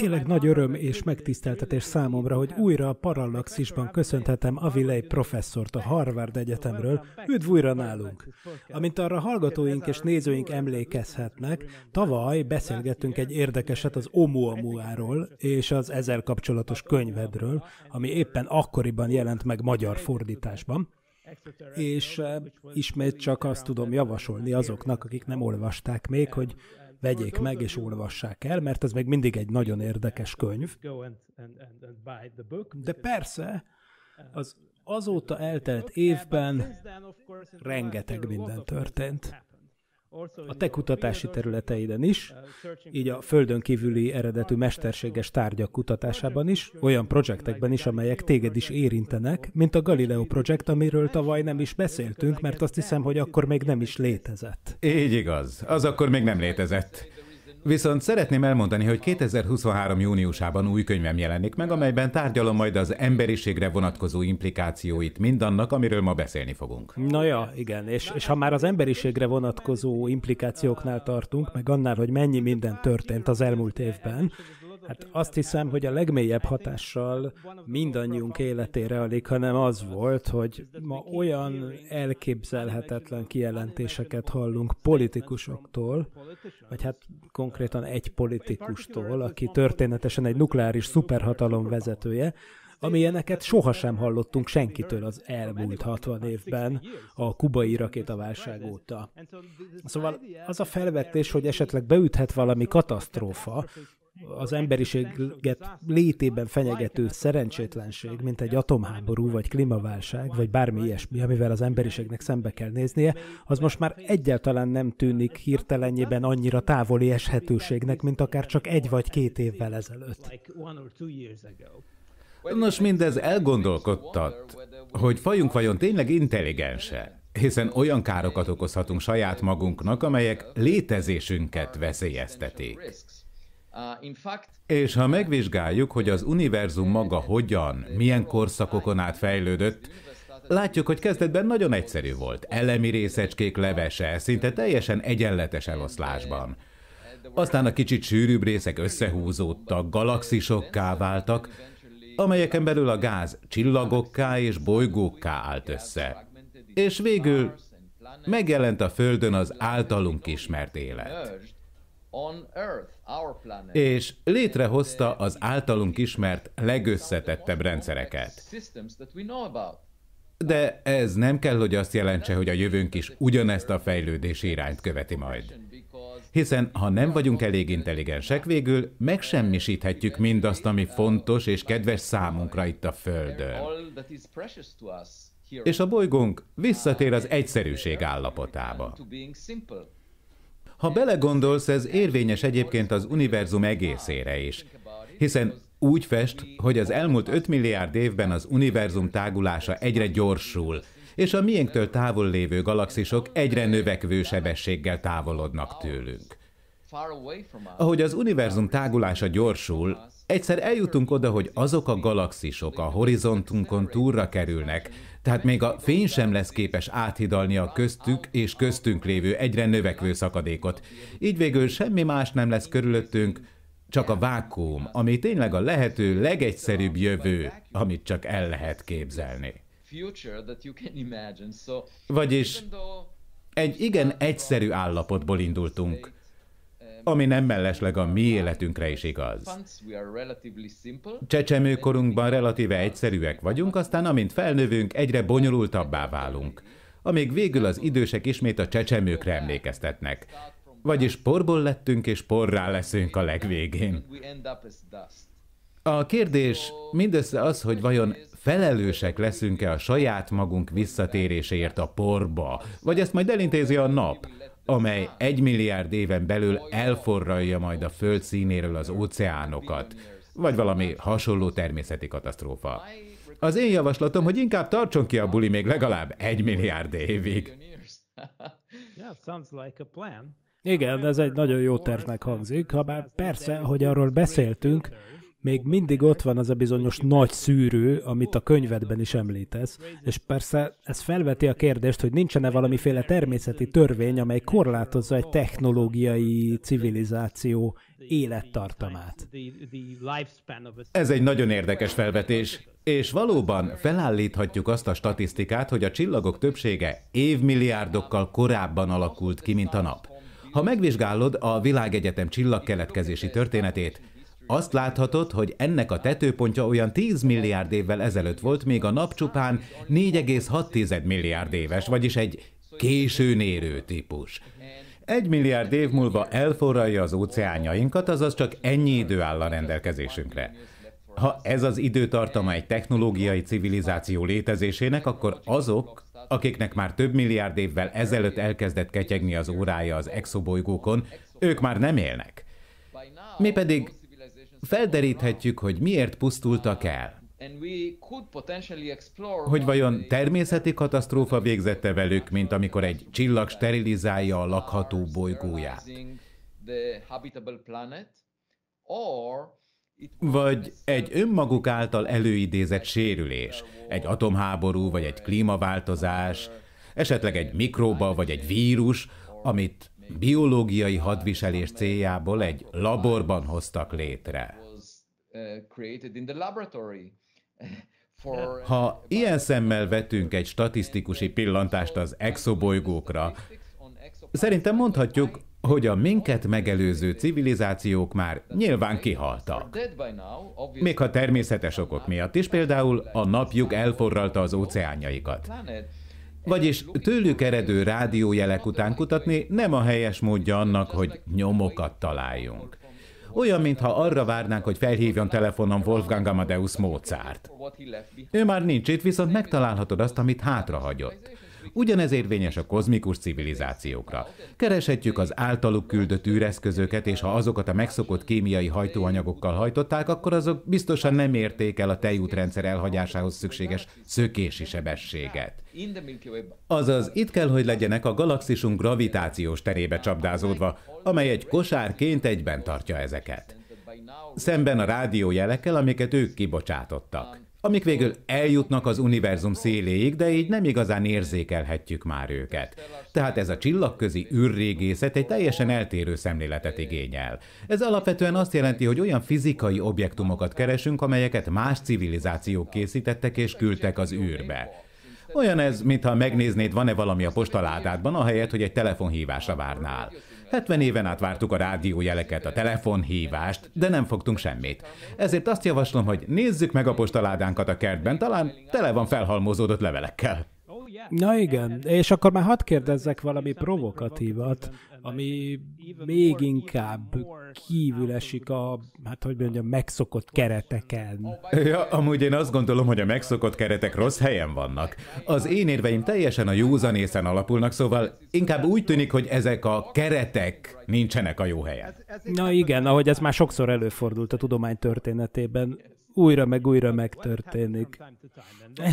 Tényleg nagy öröm és megtiszteltetés számomra, hogy újra a Parallaxisban köszönhetem Avilei professzort a Harvard Egyetemről. Üdv újra nálunk! Amint arra hallgatóink és nézőink emlékezhetnek, tavaly beszélgettünk egy érdekeset az Oumuamua-ról és az ezzel kapcsolatos könyvedről, ami éppen akkoriban jelent meg magyar fordításban és eh, ismét csak azt tudom javasolni azoknak, akik nem olvasták még, hogy vegyék meg és olvassák el, mert ez még mindig egy nagyon érdekes könyv. De persze, az azóta eltelt évben rengeteg minden történt a te kutatási területeiden is, uh, így a földön kívüli eredetű mesterséges tárgyak kutatásában is, olyan projektekben is, amelyek téged is érintenek, mint a Galileo projekt, amiről tavaly nem is beszéltünk, mert azt hiszem, hogy akkor még nem is létezett. Így igaz, az akkor még nem létezett. Viszont szeretném elmondani, hogy 2023. júniusában új könyvem jelenik meg, amelyben tárgyalom majd az emberiségre vonatkozó implikációit mindannak, amiről ma beszélni fogunk. Na ja, igen, és, és ha már az emberiségre vonatkozó implikációknál tartunk, meg annál, hogy mennyi minden történt az elmúlt évben, Hát azt hiszem, hogy a legmélyebb hatással mindannyiunk életére alig, hanem az volt, hogy ma olyan elképzelhetetlen kijelentéseket hallunk politikusoktól, vagy hát konkrétan egy politikustól, aki történetesen egy nukleáris szuperhatalom vezetője, amilyeneket sohasem hallottunk senkitől az elmúlt 60 évben a kubai rakétaválság óta. Szóval az a felvetés, hogy esetleg beüthet valami katasztrófa, az emberiséget létében fenyegető szerencsétlenség, mint egy atomháború, vagy klímaválság, vagy bármi ilyesmi, amivel az emberiségnek szembe kell néznie, az most már egyáltalán nem tűnik hirtelenjében annyira távoli eshetőségnek, mint akár csak egy vagy két évvel ezelőtt. Nos, mindez elgondolkodtat, hogy fajunk vajon tényleg intelligense, hiszen olyan károkat okozhatunk saját magunknak, amelyek létezésünket veszélyeztetik. Uh, és ha megvizsgáljuk, hogy az univerzum maga hogyan, milyen korszakokon át fejlődött, látjuk, hogy kezdetben nagyon egyszerű volt. Elemi részecskék levese, szinte teljesen egyenletes eloszlásban. Aztán a kicsit sűrűbb részek összehúzódtak, galaxisokká váltak, amelyeken belül a gáz csillagokká és bolygókká állt össze. És végül megjelent a Földön az általunk ismert élet és létrehozta az általunk ismert legösszetettebb rendszereket. De ez nem kell, hogy azt jelentse, hogy a jövőnk is ugyanezt a fejlődési irányt követi majd. Hiszen ha nem vagyunk elég intelligensek végül, megsemmisíthetjük mindazt, ami fontos és kedves számunkra itt a Földön. És a bolygónk visszatér az egyszerűség állapotába. Ha belegondolsz, ez érvényes egyébként az univerzum egészére is. Hiszen úgy fest, hogy az elmúlt 5 milliárd évben az univerzum tágulása egyre gyorsul, és a miénktől távol lévő galaxisok egyre növekvő sebességgel távolodnak tőlünk. Ahogy az univerzum tágulása gyorsul, egyszer eljutunk oda, hogy azok a galaxisok a horizontunkon túlra kerülnek, tehát még a fény sem lesz képes áthidalni a köztük és köztünk lévő egyre növekvő szakadékot. Így végül semmi más nem lesz körülöttünk, csak a vákuum, ami tényleg a lehető legegyszerűbb jövő, amit csak el lehet képzelni. Vagyis egy igen egyszerű állapotból indultunk ami nem mellesleg a mi életünkre is igaz. Csecsemőkorunkban relatíve egyszerűek vagyunk, aztán amint felnövünk, egyre bonyolultabbá válunk, amíg végül az idősek ismét a csecsemőkre emlékeztetnek. Vagyis porból lettünk és porrá leszünk a legvégén. A kérdés mindössze az, hogy vajon felelősek leszünk-e a saját magunk visszatéréséért a porba, vagy ezt majd elintézi a nap, amely egy milliárd éven belül elforralja majd a föld színéről az óceánokat, vagy valami hasonló természeti katasztrófa. Az én javaslatom, hogy inkább tartson ki a buli még legalább egy milliárd évig. Igen, ez egy nagyon jó tervnek hangzik, ha bár persze, hogy arról beszéltünk, még mindig ott van az a bizonyos nagy szűrő, amit a könyvedben is említesz, és persze ez felveti a kérdést, hogy nincsen-e nincsen-e valamiféle természeti törvény, amely korlátozza egy technológiai civilizáció élettartamát. Ez egy nagyon érdekes felvetés, és valóban felállíthatjuk azt a statisztikát, hogy a csillagok többsége évmilliárdokkal korábban alakult ki, mint a nap. Ha megvizsgálod a világegyetem csillagkeletkezési történetét, azt láthatod, hogy ennek a tetőpontja olyan 10 milliárd évvel ezelőtt volt, még a nap csupán 4,6 milliárd éves, vagyis egy későn érő típus. Egy milliárd év múlva elforralja az óceánjainkat, azaz csak ennyi idő áll a rendelkezésünkre. Ha ez az időtartama egy technológiai civilizáció létezésének, akkor azok, akiknek már több milliárd évvel ezelőtt elkezdett ketyegni az órája az exobolygókon, ők már nem élnek. Mi pedig felderíthetjük, hogy miért pusztultak el. Hogy vajon természeti katasztrófa végzette velük, mint amikor egy csillag sterilizálja a lakható bolygóját? Vagy egy önmaguk által előidézett sérülés, egy atomháború, vagy egy klímaváltozás, esetleg egy mikróba, vagy egy vírus, amit biológiai hadviselés céljából egy laborban hoztak létre. Ha ilyen szemmel vetünk egy statisztikusi pillantást az exobolygókra, szerintem mondhatjuk, hogy a minket megelőző civilizációk már nyilván kihaltak. Még ha természetes okok miatt is, például a napjuk elforralta az óceánjaikat. Vagyis tőlük eredő rádiójelek után kutatni nem a helyes módja annak, hogy nyomokat találjunk. Olyan, mintha arra várnánk, hogy felhívjon telefonon Wolfgang Amadeus Mozart. Ő már nincs itt, viszont megtalálhatod azt, amit hátrahagyott. Ugyanez érvényes a kozmikus civilizációkra. Kereshetjük az általuk küldött űreszközöket, és ha azokat a megszokott kémiai hajtóanyagokkal hajtották, akkor azok biztosan nem érték el a tejútrendszer elhagyásához szükséges szökési sebességet. Azaz, itt kell, hogy legyenek a galaxisunk gravitációs terébe csapdázódva, amely egy kosárként egyben tartja ezeket. Szemben a rádiójelekkel, amiket ők kibocsátottak amik végül eljutnak az univerzum széléig, de így nem igazán érzékelhetjük már őket. Tehát ez a csillagközi űrrégészet egy teljesen eltérő szemléletet igényel. Ez alapvetően azt jelenti, hogy olyan fizikai objektumokat keresünk, amelyeket más civilizációk készítettek és küldtek az űrbe. Olyan ez, mintha megnéznéd, van-e valami a postaládádban, ahelyett, hogy egy telefonhívásra várnál. 70 éven át vártuk a rádiójeleket, a telefonhívást, de nem fogtunk semmit. Ezért azt javaslom, hogy nézzük meg a postaládánkat a kertben, talán tele van felhalmozódott levelekkel. Na igen, és akkor már hadd kérdezzek valami provokatívat, ami még inkább kívül esik a, hát hogy mondjam, megszokott kereteken. Ja, amúgy én azt gondolom, hogy a megszokott keretek rossz helyen vannak. Az én érveim teljesen a józanészen alapulnak, szóval inkább úgy tűnik, hogy ezek a keretek nincsenek a jó helyen. Na igen, ahogy ez már sokszor előfordult a tudomány történetében, újra meg újra megtörténik.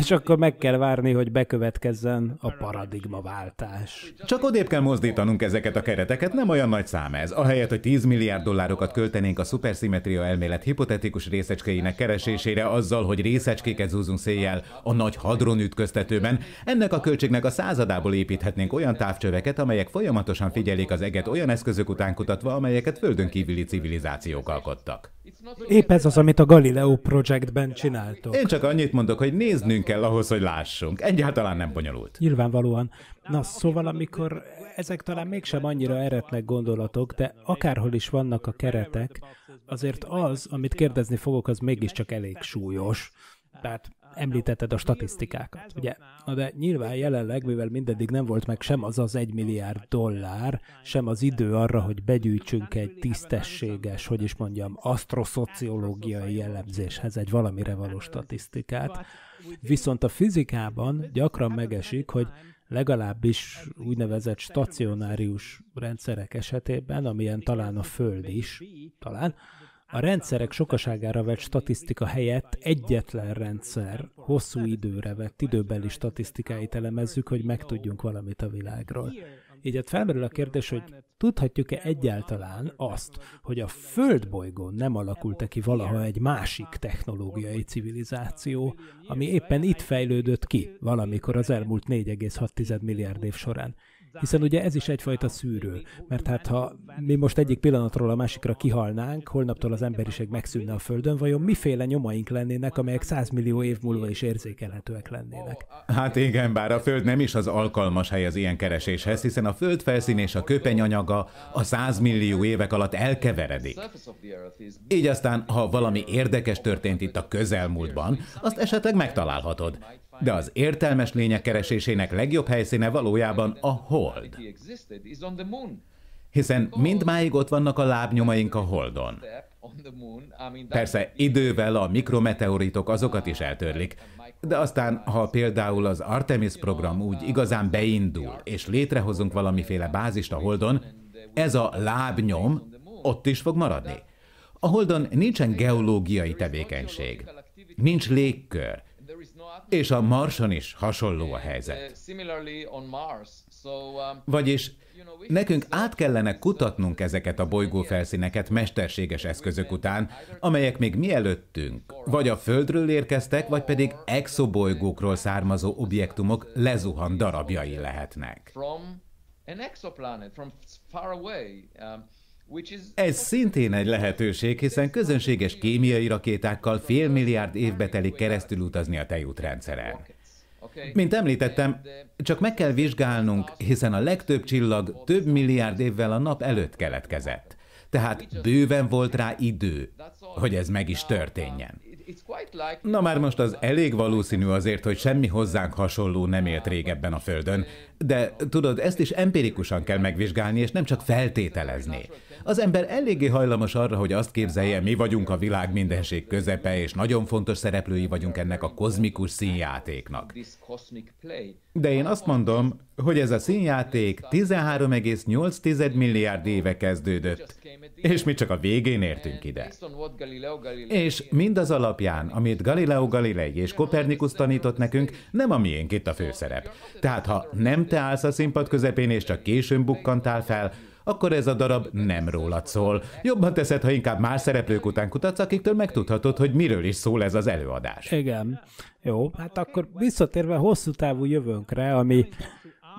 És akkor meg kell várni, hogy bekövetkezzen a paradigmaváltás. Csak odébb kell mozdítanunk ezeket a kereteket, nem olyan nagy szám ez. Ahelyett, hogy 10 milliárd dollárokat költenénk a szuperszimetria elmélet hipotetikus részecskeinek keresésére azzal, hogy részecskéket zúzunk széjjel a nagy hadron ütköztetőben, ennek a költségnek a századából építhetnénk olyan távcsöveket, amelyek folyamatosan figyelik az eget olyan eszközök után kutatva, amelyeket földön kívüli civilizációk alkottak. Épp ez az, amit a Galileo Projectben csináltok. Én csak annyit mondok, hogy néznünk kell ahhoz, hogy lássunk. Egyáltalán nem bonyolult. Nyilvánvalóan. Na, szóval amikor ezek talán mégsem annyira eretnek gondolatok, de akárhol is vannak a keretek, azért az, amit kérdezni fogok, az mégiscsak elég súlyos. Tehát említetted a statisztikákat, ugye? Na de nyilván jelenleg, mivel mindeddig nem volt meg sem az az egy milliárd dollár, sem az idő arra, hogy begyűjtsünk egy tisztességes, hogy is mondjam, asztroszociológiai jellemzéshez egy valamire való statisztikát, viszont a fizikában gyakran megesik, hogy legalábbis úgynevezett stacionárius rendszerek esetében, amilyen talán a Föld is, talán, a rendszerek sokaságára vett statisztika helyett egyetlen rendszer hosszú időre vett időbeli statisztikáit elemezzük, hogy megtudjunk valamit a világról. Így hát felmerül a kérdés, hogy tudhatjuk-e egyáltalán azt, hogy a Föld bolygón nem alakult-e ki valaha egy másik technológiai civilizáció, ami éppen itt fejlődött ki valamikor az elmúlt 4,6 milliárd év során. Hiszen ugye ez is egyfajta szűrő, mert hát ha mi most egyik pillanatról a másikra kihalnánk, holnaptól az emberiség megszűnne a Földön, vajon miféle nyomaink lennének, amelyek 100 millió év múlva is érzékelhetőek lennének? Hát igen, bár a Föld nem is az alkalmas hely az ilyen kereséshez, hiszen a Föld felszín és a köpeny anyaga a 100 millió évek alatt elkeveredik. Így aztán, ha valami érdekes történt itt a közelmúltban, azt esetleg megtalálhatod de az értelmes lények keresésének legjobb helyszíne valójában a hold. Hiszen mindmáig ott vannak a lábnyomaink a holdon. Persze idővel a mikrometeoritok azokat is eltörlik, de aztán, ha például az Artemis program úgy igazán beindul, és létrehozunk valamiféle bázist a Holdon, ez a lábnyom ott is fog maradni. A Holdon nincsen geológiai tevékenység, nincs légkör, és a Marson is hasonló a helyzet. Uh, um, Vagyis nekünk át kellene kutatnunk ezeket a bolygófelszíneket mesterséges eszközök után, amelyek még mielőttünk, vagy a Földről érkeztek, vagy pedig exobolygókról származó objektumok lezuhan darabjai lehetnek. an exoplanet, from far away, um, ez szintén egy lehetőség, hiszen közönséges kémiai rakétákkal fél milliárd évbe telik keresztül utazni a tejútrendszeren. Mint említettem, csak meg kell vizsgálnunk, hiszen a legtöbb csillag több milliárd évvel a nap előtt keletkezett. Tehát bőven volt rá idő, hogy ez meg is történjen. Na már most az elég valószínű azért, hogy semmi hozzánk hasonló nem élt régebben a Földön, de tudod, ezt is empirikusan kell megvizsgálni, és nem csak feltételezni az ember eléggé hajlamos arra, hogy azt képzelje, mi vagyunk a világ mindenség közepe, és nagyon fontos szereplői vagyunk ennek a kozmikus színjátéknak. De én azt mondom, hogy ez a színjáték 13,8 milliárd éve kezdődött, és mi csak a végén értünk ide. És mindaz alapján, amit Galileo Galilei és Kopernikus tanított nekünk, nem a miénk itt a főszerep. Tehát ha nem te állsz a színpad közepén és csak későn bukkantál fel, akkor ez a darab nem rólad szól. Jobban teszed, ha inkább más szereplők után kutatsz, akiktől megtudhatod, hogy miről is szól ez az előadás. Igen. Jó, hát akkor visszatérve hosszú távú jövőnkre, ami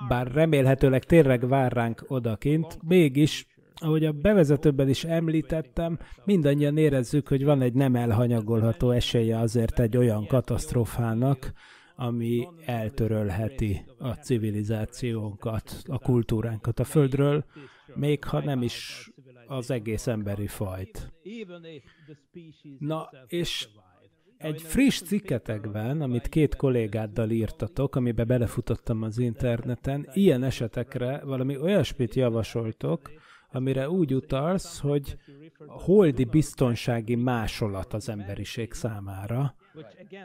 bár remélhetőleg tényleg vár ránk odakint, mégis ahogy a bevezetőben is említettem, mindannyian érezzük, hogy van egy nem elhanyagolható esélye azért egy olyan katasztrófának, ami eltörölheti a civilizációnkat, a kultúránkat a Földről, még ha nem is az egész emberi fajt. Na, és egy friss cikketekben, amit két kollégáddal írtatok, amiben belefutottam az interneten, ilyen esetekre valami olyasmit javasoltok, amire úgy utalsz, hogy holdi biztonsági másolat az emberiség számára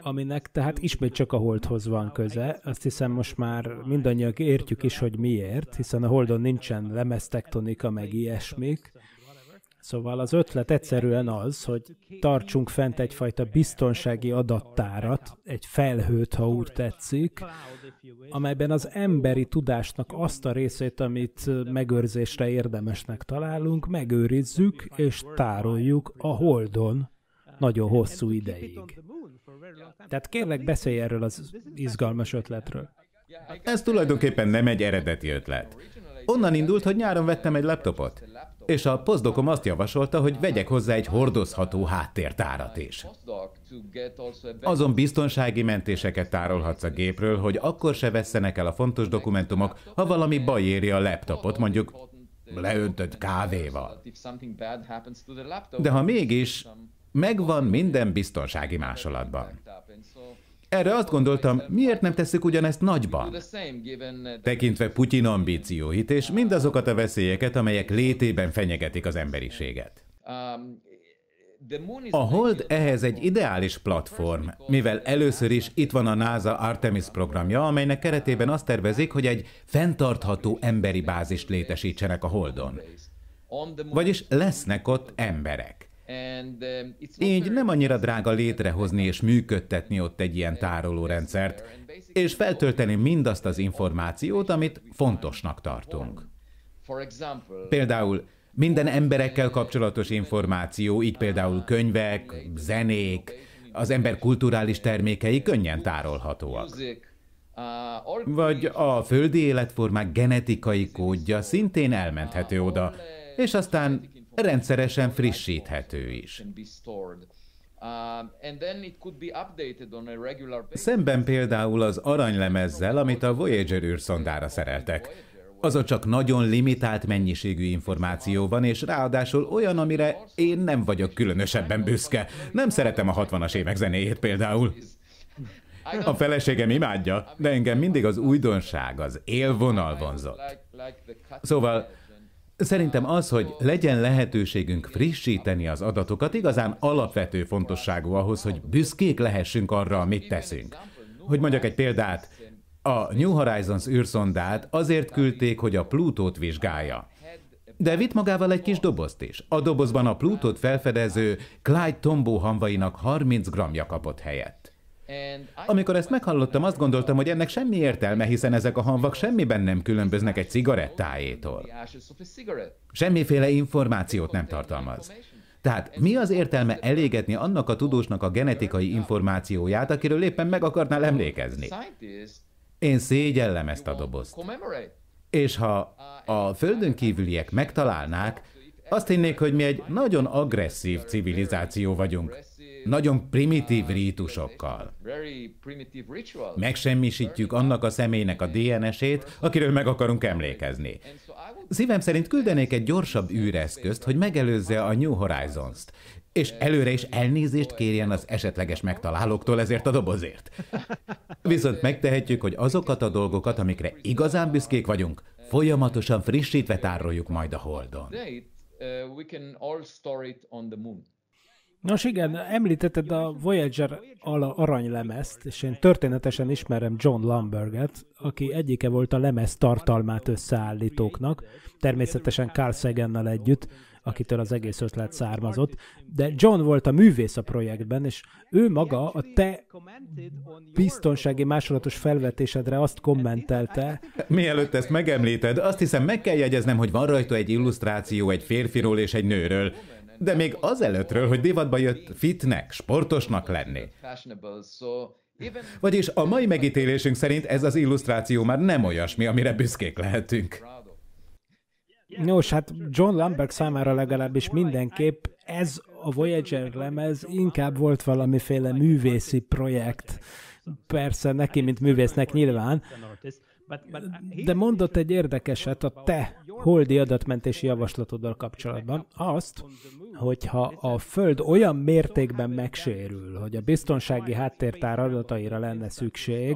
aminek tehát ismét csak a holdhoz van köze. Azt hiszem most már mindannyian értjük is, hogy miért, hiszen a holdon nincsen lemeztektonika, meg ilyesmik. Szóval az ötlet egyszerűen az, hogy tartsunk fent egyfajta biztonsági adattárat, egy felhőt, ha úgy tetszik, amelyben az emberi tudásnak azt a részét, amit megőrzésre érdemesnek találunk, megőrizzük és tároljuk a Holdon nagyon hosszú ideig. Tehát kérlek, beszélj erről az izgalmas ötletről. Ez tulajdonképpen nem egy eredeti ötlet. Onnan indult, hogy nyáron vettem egy laptopot, és a posztokom azt javasolta, hogy vegyek hozzá egy hordozható háttértárat is. Azon biztonsági mentéseket tárolhatsz a gépről, hogy akkor se vesztenek el a fontos dokumentumok, ha valami baj éri a laptopot, mondjuk leöntött kávéval. De ha mégis megvan minden biztonsági másolatban. Erre azt gondoltam, miért nem tesszük ugyanezt nagyban? Tekintve Putyin ambícióit és mindazokat a veszélyeket, amelyek létében fenyegetik az emberiséget. A Hold ehhez egy ideális platform, mivel először is itt van a NASA Artemis programja, amelynek keretében azt tervezik, hogy egy fenntartható emberi bázist létesítsenek a Holdon. Vagyis lesznek ott emberek. Um, így nem annyira drága létrehozni és működtetni ott egy ilyen uh, tárolórendszert, és feltölteni mindazt az információt, amit fontosnak tartunk. Például minden emberekkel kapcsolatos információ, így például uh, könyvek, zenék, az ember kulturális termékei könnyen tárolhatóak. Uh, Vagy a földi életformák genetikai kódja szintén elmenthető oda, és aztán rendszeresen frissíthető is. Um, Szemben például az aranylemezzel, amit a Voyager űrszondára szereltek. a csak nagyon limitált mennyiségű információ van, és ráadásul olyan, amire én nem vagyok különösebben büszke. Nem szeretem a 60-as évek zenéjét például. A feleségem imádja, de engem mindig az újdonság, az élvonal vonzott. Szóval Szerintem az, hogy legyen lehetőségünk frissíteni az adatokat, igazán alapvető fontosságú ahhoz, hogy büszkék lehessünk arra, amit teszünk. Hogy mondjak egy példát, a New Horizons űrszondát azért küldték, hogy a Plutót vizsgálja. De vitt magával egy kis dobozt is. A dobozban a Plutót felfedező Clyde Tombaugh hanvainak 30 gramja kapott helyet. Amikor ezt meghallottam, azt gondoltam, hogy ennek semmi értelme, hiszen ezek a hanvak semmiben nem különböznek egy cigarettájétól. Semmiféle információt nem tartalmaz. Tehát mi az értelme elégetni annak a tudósnak a genetikai információját, akiről éppen meg akarnál emlékezni? Én szégyellem ezt a dobozt. És ha a földön kívüliek megtalálnák, azt hinnék, hogy mi egy nagyon agresszív civilizáció vagyunk, nagyon primitív rítusokkal. Megsemmisítjük annak a személynek a DNS-ét, akiről meg akarunk emlékezni. Szívem szerint küldenék egy gyorsabb űreszközt, hogy megelőzze a New Horizons-t, és előre is elnézést kérjen az esetleges megtalálóktól ezért a dobozért. Viszont megtehetjük, hogy azokat a dolgokat, amikre igazán büszkék vagyunk, folyamatosan frissítve tároljuk majd a Holdon. Uh, we can all store it on the moon. Nos igen, említetted a Voyager aranylemezt, és én történetesen ismerem John Lamberget, aki egyike volt a lemez tartalmát összeállítóknak, természetesen Carl Sagan-nal együtt, akitől az egész ötlet származott, de John volt a művész a projektben, és ő maga a te biztonsági másolatos felvetésedre azt kommentelte. Mielőtt ezt megemlíted, azt hiszem meg kell jegyeznem, hogy van rajta egy illusztráció egy férfiról és egy nőről. De még azelőttről, hogy divatba jött fitnek, sportosnak lenni. Vagyis a mai megítélésünk szerint ez az illusztráció már nem olyasmi, amire büszkék lehetünk. Nos, hát John Lambert számára legalábbis mindenképp ez a Voyager lemez inkább volt valamiféle művészi projekt. Persze neki, mint művésznek nyilván, Uh, De mondott egy érdekeset a te holdi adatmentési javaslatoddal kapcsolatban, azt, hogyha a Föld olyan mértékben megsérül, hogy a biztonsági háttértár adataira lenne szükség,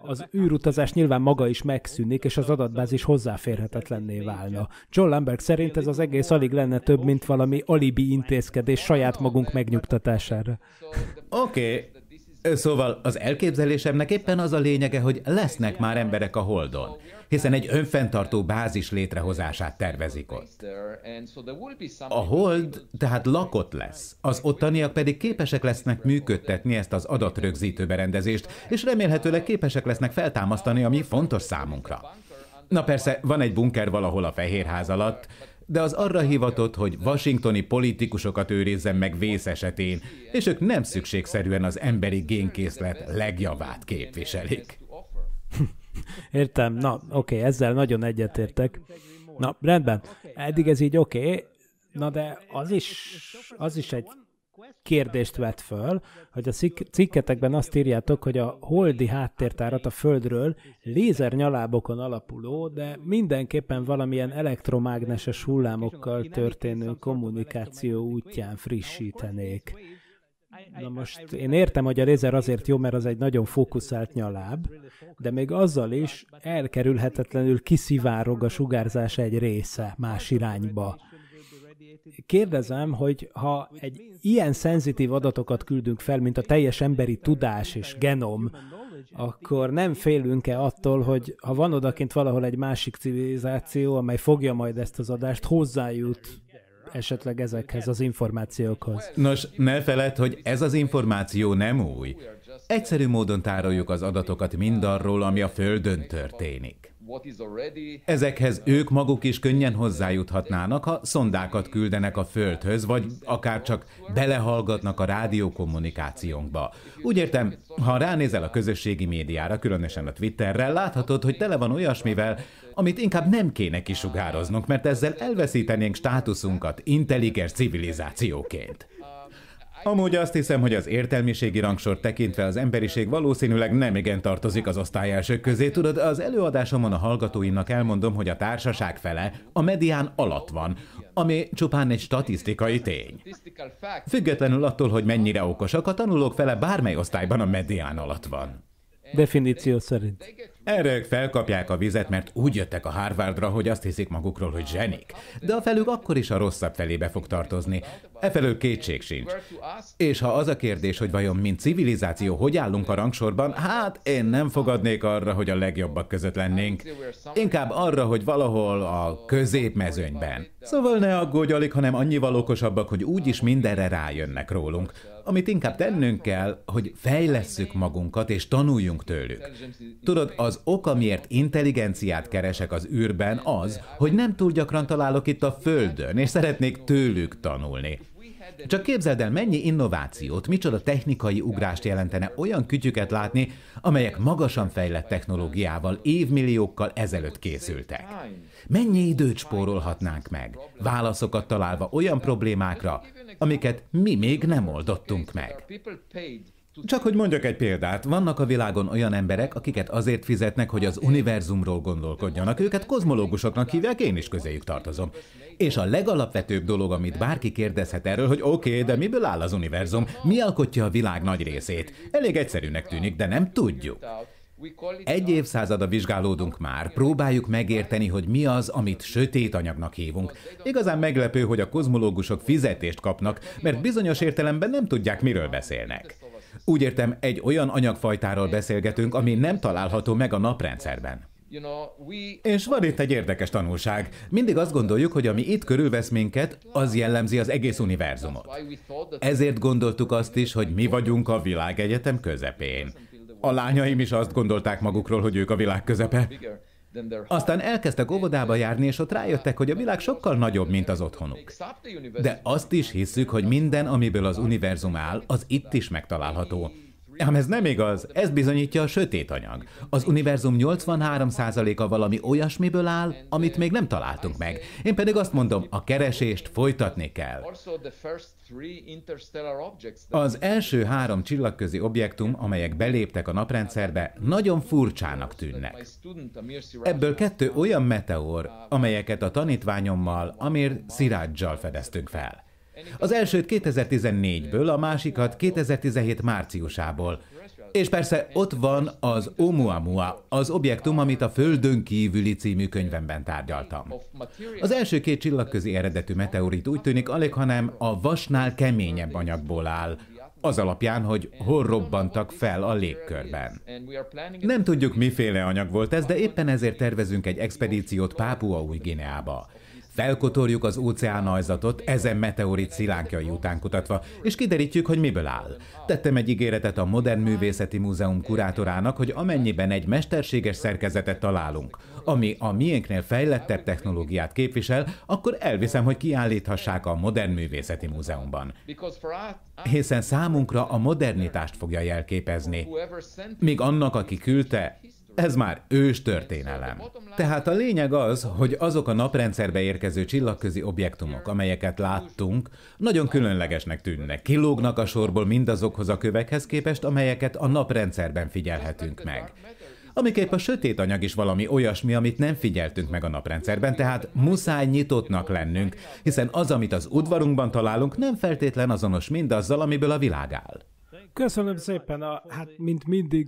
az űrutazás nyilván maga is megszűnik, és az adatbázis hozzáférhetetlenné válna. John Lambert szerint ez az egész alig lenne több, mint valami alibi intézkedés saját magunk megnyugtatására. Oké, okay. Szóval az elképzelésemnek éppen az a lényege, hogy lesznek már emberek a Holdon, hiszen egy önfenntartó bázis létrehozását tervezik ott. A Hold tehát lakott lesz, az ottaniak pedig képesek lesznek működtetni ezt az adatrögzítő berendezést, és remélhetőleg képesek lesznek feltámasztani, ami fontos számunkra. Na persze, van egy bunker valahol a Fehérház alatt, de az arra hivatott, hogy washingtoni politikusokat őrizzen meg vész esetén, és ők nem szükségszerűen az emberi génkészlet legjavát képviselik. Értem, na oké, okay, ezzel nagyon egyetértek. Na rendben, eddig ez így oké, okay. na de az is, az is egy kérdést vet föl, hogy a cikketekben azt írjátok, hogy a holdi háttértárat a Földről lézernyalábokon alapuló, de mindenképpen valamilyen elektromágneses hullámokkal történő kommunikáció útján frissítenék. Na most én értem, hogy a lézer azért jó, mert az egy nagyon fókuszált nyaláb, de még azzal is elkerülhetetlenül kiszivárog a sugárzás egy része más irányba kérdezem, hogy ha egy ilyen szenzitív adatokat küldünk fel, mint a teljes emberi tudás és genom, akkor nem félünk-e attól, hogy ha van odakint valahol egy másik civilizáció, amely fogja majd ezt az adást, hozzájut esetleg ezekhez az információkhoz. Nos, ne feled, hogy ez az információ nem új. Egyszerű módon tároljuk az adatokat mindarról, ami a Földön történik. Ezekhez ők maguk is könnyen hozzájuthatnának, ha szondákat küldenek a Földhöz, vagy akár csak belehallgatnak a rádiókommunikációnkba. Úgy értem, ha ránézel a közösségi médiára, különösen a Twitterre, láthatod, hogy tele van olyasmivel, amit inkább nem kéne kisugároznunk, mert ezzel elveszítenénk státuszunkat intelligens civilizációként. Amúgy azt hiszem, hogy az értelmiségi rangsor tekintve az emberiség valószínűleg nem igen tartozik az elsők közé. Tudod, az előadásomon a hallgatóimnak elmondom, hogy a társaság fele a medián alatt van, ami csupán egy statisztikai tény. Függetlenül attól, hogy mennyire okosak, a tanulók fele bármely osztályban a medián alatt van. Definíció szerint. Erre felkapják a vizet, mert úgy jöttek a Harvardra, hogy azt hiszik magukról, hogy zsenik. De a felük akkor is a rosszabb felébe fog tartozni. Efelől kétség sincs. És ha az a kérdés, hogy vajon mint civilizáció hogy állunk a rangsorban, hát én nem fogadnék arra, hogy a legjobbak között lennénk. Inkább arra, hogy valahol a középmezőnyben. Szóval ne aggódj alig, hanem annyival okosabbak, hogy úgyis mindenre rájönnek rólunk. Amit inkább tennünk kell, hogy fejlesszük magunkat és tanuljunk tőlük. Tudod, az Ok oka, miért intelligenciát keresek az űrben, az, hogy nem túl gyakran találok itt a Földön, és szeretnék tőlük tanulni. Csak képzeld el, mennyi innovációt, micsoda technikai ugrást jelentene olyan kütyüket látni, amelyek magasan fejlett technológiával évmilliókkal ezelőtt készültek. Mennyi időt spórolhatnánk meg, válaszokat találva olyan problémákra, amiket mi még nem oldottunk meg. Csak hogy mondjak egy példát, vannak a világon olyan emberek, akiket azért fizetnek, hogy az univerzumról gondolkodjanak. Őket kozmológusoknak hívják, én is közéjük tartozom. És a legalapvetőbb dolog, amit bárki kérdezhet erről, hogy oké, okay, de miből áll az univerzum? Mi alkotja a világ nagy részét? Elég egyszerűnek tűnik, de nem tudjuk. Egy évszázada vizsgálódunk már, próbáljuk megérteni, hogy mi az, amit sötét anyagnak hívunk. Igazán meglepő, hogy a kozmológusok fizetést kapnak, mert bizonyos értelemben nem tudják, miről beszélnek. Úgy értem, egy olyan anyagfajtáról beszélgetünk, ami nem található meg a naprendszerben. És van itt egy érdekes tanulság. Mindig azt gondoljuk, hogy ami itt körülvesz minket, az jellemzi az egész univerzumot. Ezért gondoltuk azt is, hogy mi vagyunk a világegyetem közepén. A lányaim is azt gondolták magukról, hogy ők a világ közepe. Aztán elkezdtek óvodába járni, és ott rájöttek, hogy a világ sokkal nagyobb, mint az otthonuk. De azt is hiszük, hogy minden, amiből az univerzum áll, az itt is megtalálható. Ám ez nem igaz, ez bizonyítja a sötét anyag. Az univerzum 83%-a valami olyasmiből áll, amit még nem találtunk meg. Én pedig azt mondom, a keresést folytatni kell. Az első három csillagközi objektum, amelyek beléptek a naprendszerbe, nagyon furcsának tűnnek. Ebből kettő olyan meteor, amelyeket a tanítványommal, Amir Sirajjal fedeztünk fel. Az elsőt 2014-ből, a másikat 2017 márciusából. És persze ott van az Oumuamua, az objektum, amit a Földön kívüli című könyvemben tárgyaltam. Az első két csillagközi eredetű meteorit úgy tűnik alig, hanem a vasnál keményebb anyagból áll, az alapján, hogy hol robbantak fel a légkörben. Nem tudjuk, miféle anyag volt ez, de éppen ezért tervezünk egy expedíciót Pápua új Gineába. Felkotorjuk az óceán ajzatot, ezen meteorit szilánkjai után kutatva, és kiderítjük, hogy miből áll. Tettem egy ígéretet a Modern Művészeti Múzeum kurátorának, hogy amennyiben egy mesterséges szerkezetet találunk, ami a miénknél fejlettebb technológiát képvisel, akkor elviszem, hogy kiállíthassák a Modern Művészeti Múzeumban. Hiszen számunkra a modernitást fogja jelképezni. Még annak, aki küldte, ez már ős történelem. Tehát a lényeg az, hogy azok a naprendszerbe érkező csillagközi objektumok, amelyeket láttunk, nagyon különlegesnek tűnnek, kilógnak a sorból mindazokhoz a kövekhez képest, amelyeket a naprendszerben figyelhetünk meg. Amiképp a sötét anyag is valami olyasmi, amit nem figyeltünk meg a naprendszerben, tehát muszáj nyitottnak lennünk, hiszen az, amit az udvarunkban találunk, nem feltétlen azonos mindazzal, amiből a világ áll. Köszönöm szépen, a, hát mint mindig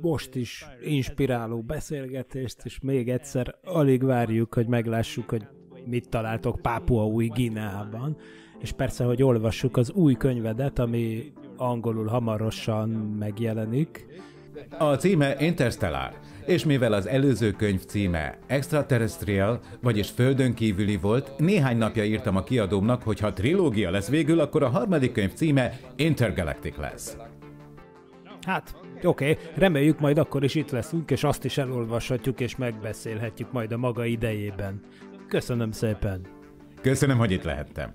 most is inspiráló beszélgetést, és még egyszer alig várjuk, hogy meglássuk, hogy mit találtok Pápua új Gineában, és persze, hogy olvassuk az új könyvedet, ami angolul hamarosan megjelenik. A címe Interstellar és mivel az előző könyv címe Extraterrestrial, vagyis Földön kívüli volt, néhány napja írtam a kiadómnak, hogy ha trilógia lesz végül, akkor a harmadik könyv címe Intergalactic lesz. Hát, oké, okay. reméljük majd akkor is itt leszünk, és azt is elolvashatjuk, és megbeszélhetjük majd a maga idejében. Köszönöm szépen! Köszönöm, hogy itt lehettem.